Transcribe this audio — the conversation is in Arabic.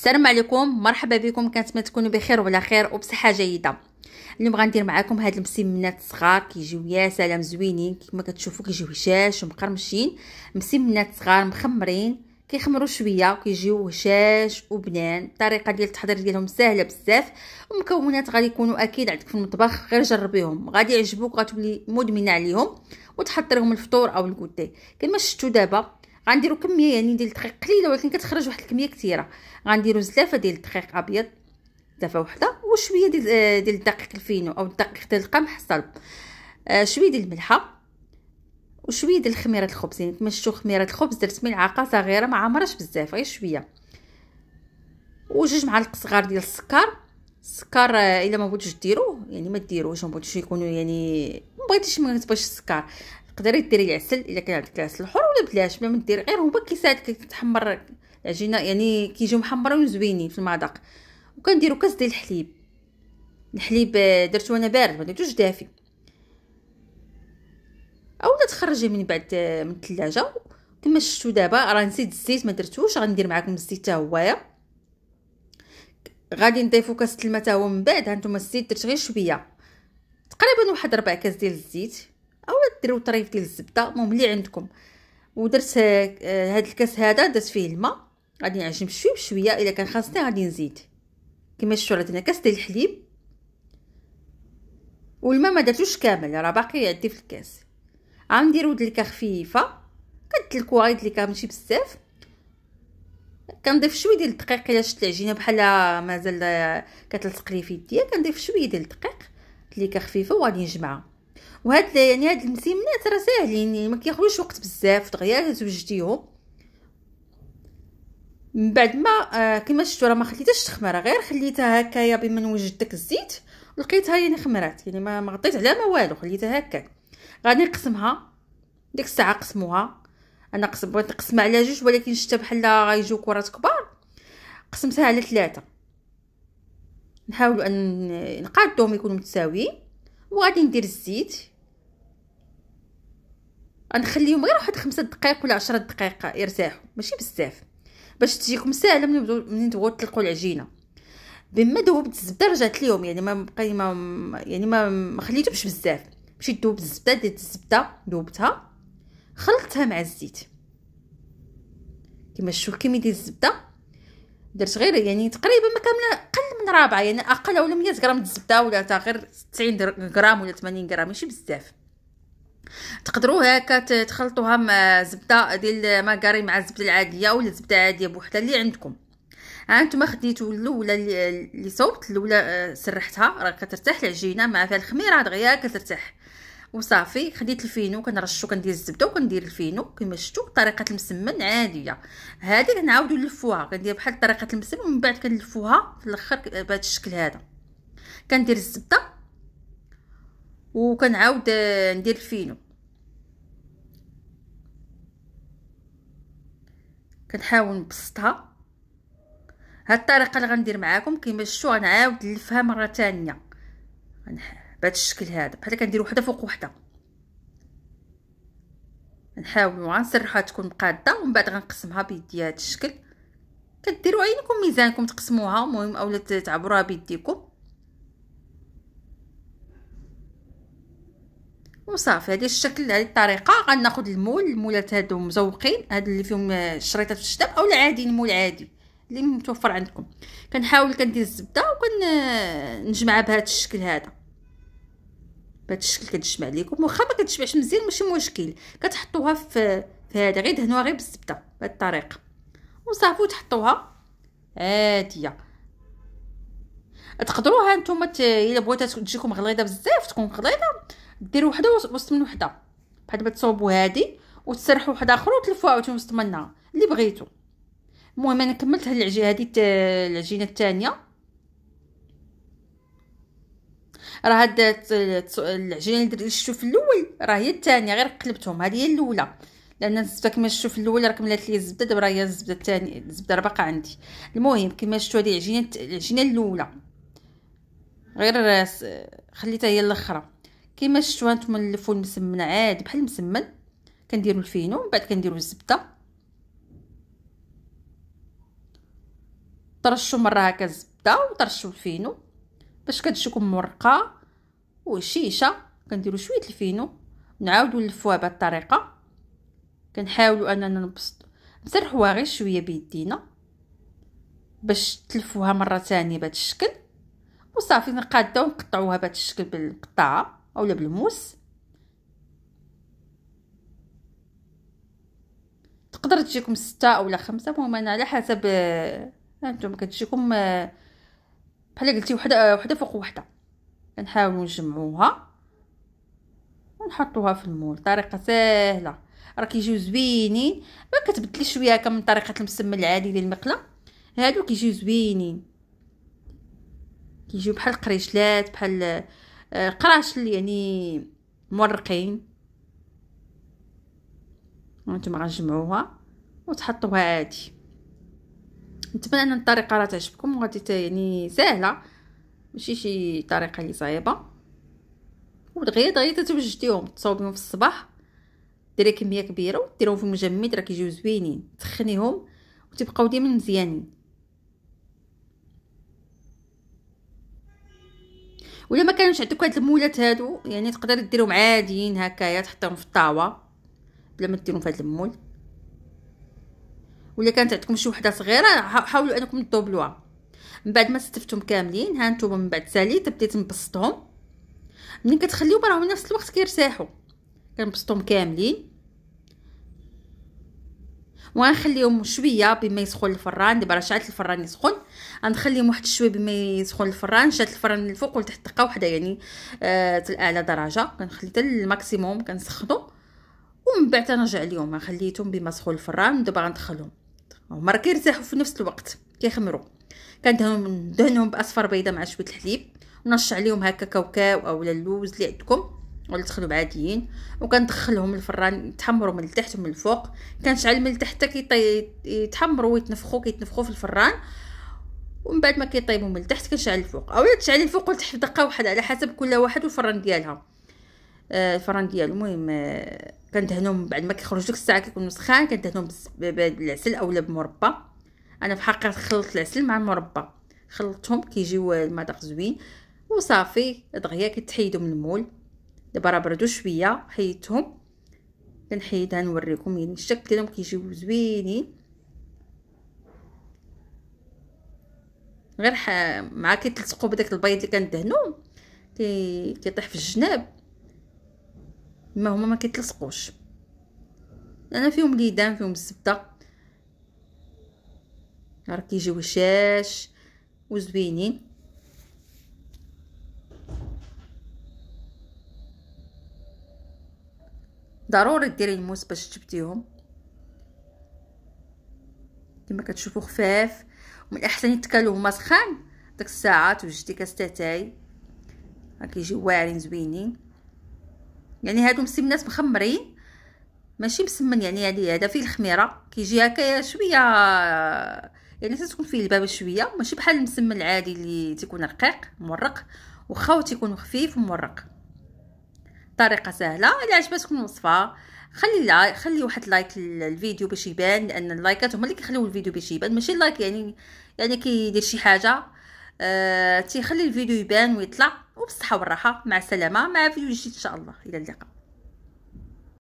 السلام عليكم مرحبا بكم كنتمنى تكونوا بخير وعلى خير وبصحه جيده اليوم غندير معكم هاد المسمنات الصغار كيجيو يا سلام زوينين كما كتشوفوا كيجيو هشاش ومقرمشين مسمنات صغار مخمرين كيخمروا شويه وكيجيو هشاش وبنان الطريقه ديال التحضير ديالهم سهله بزاف المكونات غادي يكونوا اكيد عندك في المطبخ غير جربيهم غادي يعجبوك غتولي مدمنه عليهم وتحضريهم الفطور او الكوتي كما شفتوا دابا غنديرو كميه يعني ديال الدقيق قليله ولكن كتخرج واحد الكميه كثيره غنديرو زلافه ديال الدقيق ابيض زلافه وحده وشويه ديال آه، ديال الدقيق الفينو او الدقيق ديال القمح الصلب آه شويه ديال الملحه وشويه ديال خميره الخبز يعني كما شفتوا خميره الخبز درت ملعقه صغيره ما عمرش بزاف غير شويه وجوج معالق صغار ديال السكر السكر آه، الا ما بغيتوش ديروه يعني ما ديروهش ما بغيتوش يكونوا يعني ما بغيتيش ما تبغيش السكر تقدري ديري العسل الا كان عندك العسل الحر ولا بلاش ما ديري غير هو كيساعدك تحمر العجينه يعني, يعني كيجيو محمرين زوينين في المذاق وكنديروا كاس ديال الحليب الحليب آه، درتو انا بارد ما درتوش دافي اولا تخرجي من بعد آه، من الثلاجه كما شفتوا دابا راه نسيت الزيت ما درتوش غندير معكم الزيت حتى هويا غادي نضيفو كاس الماء حتى هو من بعد هانتوما الزيت درت غير شويه تقريبا واحد ربع كاس ديال الزيت ديروا طريف ديال الزبده المهم اللي عندكم ودرت آه، هاد الكاس هذا درت فيه الماء غادي نعجن بشويه بشويه الا كان خاصني غادي نزيد كما شفتوا راه كاس ديال الحليب والماء ما درتوش كامل راه باقي يعدي في الكاس غندير ود دلكه خفيفه كتلكوا غير دلكه ماشي بزاف كنضيف شويه ديال الدقيق الا شفت العجينه بحال مازال كتلصق لي في يديا كنضيف شويه ديال الدقيق دلكه خفيفه وغادي نجمعها وهاد يعني هاد المسيمنات راه ساهلين يعني ما كياخذوش وقت بزاف دغيا زوجتيهم من بعد ما آه كما شفتوا راه ما خليتهاش تخمر غير خليتها هكايا بما نوجد داك الزيت لقيتها يعني خمرات يعني ما غطيت عليها ما والو خليتها هكا غادي نقسمها ديك الساعه قسموها انا قسم بغيت نقسمها على جوج ولكن شتا بحال غيجيو كرات كبار قسمتها على ثلاثه نحاولوا ان نقادوهم يكونوا متساويين وغادي ندير الزيت غنخليهم غير واحد خمسة دقائق ولا عشرة دقائق يرتاحوا ماشي بزاف باش تجيكم ساهله ملي تبغوا تطلقوا العجينه بما ذوبت الزبده رجعت ليهم يعني ما بقى ما يعني ما خليتهمش بزاف مشيت ذوب الزبده ديت الزبده ذوبتها خلطتها مع الزيت كما شفتوا كيما ديال الزبده درت غير يعني تقريبا ما كامله قل من رابعه يعني اقل ولا 100 غرام الزبده ولا تا غير 90 غرام ولا 80 غرام ماشي بزاف تقدروا هكا تخلطوها مع زبده ديال ماكاري مع الزبده العاديه ولا الزبده عاديه بوحدها اللي عندكم ها نتوما خديتو الاولى اللي صوبت الاولى آه، سرحتها راه كترتاح العجينه مع فيها الخميره دغيا كترتاح وصافي خديت الفينو كنرشو كندير الزبده وكندير الفينو كما شفتوا بطريقه المسمن عاديه هذه كنعاودو نلفوها كندير بحال طريقه المسمن ومن بعد كنلفوها في الاخر بهذا الشكل هذا كندير الزبده وكنعاود ندير الفينو كنحاول نبسطها هاد الطريقه اللي غندير معاكم كيما شفتوا غنعاود نلفها مره ثانيه بهذا الشكل هذا بحال كندير وحده فوق وحده نحاولوا غنسرحها تكون قاده ومن بعد غنقسمها بيدي هذا الشكل كديروا عينكم ميزانكم تقسموها المهم اولا تعبروها بيديكم وصافي هذه الشكل هذه الطريقه غناخذ المول المولات هادو مزوقين هاد اللي فيهم آه، الشريطات في او العادي المول عادي اللي متوفر عندكم كنحاول كندير الزبده وكنجمعها آه، بهذا الشكل هذا بهذا الشكل كتجمع ليكم واخا ما كتجمعش مزيان ماشي مشكل كتحطوها في في هذا غير دهنوها غير بالزبده بهذه الطريقه وصافي وتحطوها عاديه تقدروها نتوما الا بغيتها تجيكم غليظه بزاف تكون غليظه دير وحده وسط من وحده بحال دابا تصوبوا هادي وتسرحوا وحده اخرى وتلفوها عاوتاني وسط منها اللي بغيتو المهم انا كملت هاد العجينه هادي العجينه الثانيه راه هاد العجينه اللي درت الشوف في الاول راه هي الثانيه غير قلبتهم هادي هي الاولى لان الزبده كما شفتوا في الاول راه كملات لي الزبده دابا راه هي الزبده الثانيه الزبده راه باقا عندي المهم كما شفتوا هذه العجينه العجينه الاولى غير خليتها هي الاخره كيما شفتوا نتوما الفول المسمن عاد بحال المسمن كنديروا الفينو من بعد كنديروا الزبده ترشوا مره هكا الزبده وترشوا الفينو باش كتجيكم مرقه وشيشه كنديروا شويه الفينو نعاودوا نلفوها بهذه الطريقه كنحاولوا اننا نبسط نسرحوها غير شويه بيدينا باش تلفوها مره ثانيه بهذا الشكل وصافي نقادوها ونقطعوها بهذا الشكل بالقطاعه اولا بالموس تقدر تجيكم ستة اولا خمسة المهم انا على حسب هانتوما آه، كتجيكم آه، بحال قلتي وحده آه، وحده فوق وحده كنحاولوا نجمعوها ونحطوها في المول طريقه سهله راه كيجيو زوينين ما كتبدلي شويه هكا من طريقه المسمى العادي ديال المقله هادو كيجيو زوينين كيجيو بحال قريشلات بحال قراشل يعني مورقين وانتم غنجمعوها وتحطوها عادي نتمنى ان الطريقه راه تعجبكم وغادي يعني سهله ماشي شي طريقه اللي صعيبه ودغيا دغيا تتوجديهم تصاوبيهم في الصباح ديري كميه كبيره وديرهم في المجمد راه كيجيو زوينين تخنيهم وتبقاو ديما مزيانين ولا ما كانوش عندك هاد المولات هادو يعني تقدر ديرهم عاديين هكايا تحطهم في الطاوه بلا ما ديرهم في هاد المول ولا كانت عندكم شي وحده صغيره حاولوا انكم تدوبلوها من بعد ما ستفتهم كاملين ها نتوما من بعد ساليت بديت نبسطهم ملي كتخليهم راهم نفس الوقت كيرتاحوا كنبسطهم كاملين وغنخليهم شويه بما يسخن الفران دابا راه شعلت الفران يسخن غنخليهم واحد شويه بما يسخن الفران شعلت الفران الفوق ولتحت دقه واحده يعني آه الاعلى درجه كنخلي حتى الماكسيموم كنسخنو ومن بعد نرجع ليهم خليتهم بما سخون الفران دابا غندخلهم هما راه كيرتاحوا في نفس الوقت كيخمروا كندهنهم دهنهم باصفر بيضه مع شويه الحليب ونرش عليهم هكا كاوكاو اولا اللوز اللي عندكم ولا تخلو عاديين وكندخلهم الفران يتحمروا من التحت ومن الفوق كنشعل من التحت حتى يتحمروا ويتنفخوا كيتنفخوا في الفران ومن بعد ما كيطيبوا من التحت كنشعل الفوق اولا تشعلي الفوق ولا تحت دقه واحده على حسب كل واحد والفران ديالها آه، الفران ديالو المهم آه، كندهنهم بعد ما كيخرج ديك الساعه كيكون مسخان كندهنهم بالعسل اولا بمربى انا في حقيقه خلطت العسل مع المربى خلطتهم كيجيو المذاق زوين وصافي دغيا كيتحيدوا من المول دابا راه بردو شويه حيدتهم كنحيدها نوريكم يعني الشكل ديالهم كيجيو زوينين غير ح... مع كيتلصقوا بداك البيض اللي كندهنو كي... كيطيح في الجناب ما هما ما كيتلصقوش انا فيهم ليدان فيهم الزبده راه كيجيو هشاش وزوينين ضروري ديري الموس باش تجبديهم كما كتشوفوا خفاف ومن الاحسن يتكالو هما سخان ديك الساعه توجدي كاس تاي ها كيجيو واعرين زوينين يعني هادو مسمنات مخمرين ماشي مسمن يعني هادي هذا فيه الخميره كيجي هكا شويه يعني تكون فيه البابه شويه ماشي بحال المسمن العادي اللي تيكون رقيق مورق وخا تيكون خفيف ومورق طريقه سهله الا عجبتكم الوصفه خلي لا خلي واحد لايك للفيديو باش يبان لان اللايكات هما اللي كيخليو الفيديو باش يبان ماشي لايك يعني يعني كيدير شي حاجه آه تيخلي الفيديو يبان ويطلع وبالصحه والراحه مع السلامه مع فيديو جديد ان شاء الله الى اللقاء